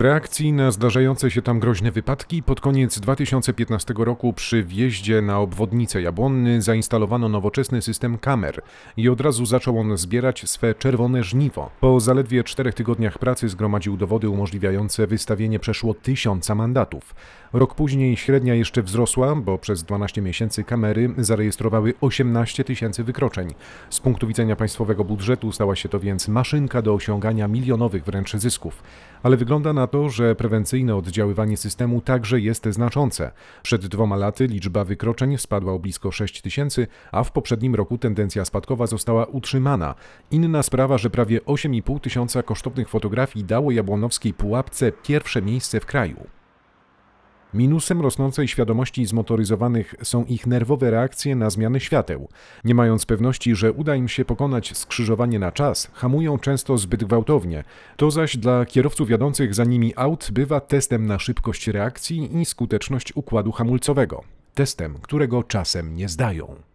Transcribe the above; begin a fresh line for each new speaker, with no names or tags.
W reakcji na zdarzające się tam groźne wypadki pod koniec 2015 roku przy wjeździe na obwodnicę Jabłonny zainstalowano nowoczesny system kamer i od razu zaczął on zbierać swe czerwone żniwo. Po zaledwie czterech tygodniach pracy zgromadził dowody umożliwiające wystawienie przeszło tysiąca mandatów. Rok później średnia jeszcze wzrosła, bo przez 12 miesięcy kamery zarejestrowały 18 tysięcy wykroczeń. Z punktu widzenia państwowego budżetu stała się to więc maszynka do osiągania milionowych wręcz zysków. Ale wygląda na to, że prewencyjne oddziaływanie systemu także jest znaczące. Przed dwoma laty liczba wykroczeń spadła o blisko 6 tysięcy, a w poprzednim roku tendencja spadkowa została utrzymana. Inna sprawa, że prawie 8,5 tysiąca kosztownych fotografii dało Jabłonowskiej Pułapce pierwsze miejsce w kraju. Minusem rosnącej świadomości zmotoryzowanych są ich nerwowe reakcje na zmiany świateł. Nie mając pewności, że uda im się pokonać skrzyżowanie na czas, hamują często zbyt gwałtownie. To zaś dla kierowców jadących za nimi aut bywa testem na szybkość reakcji i skuteczność układu hamulcowego. Testem, którego czasem nie zdają.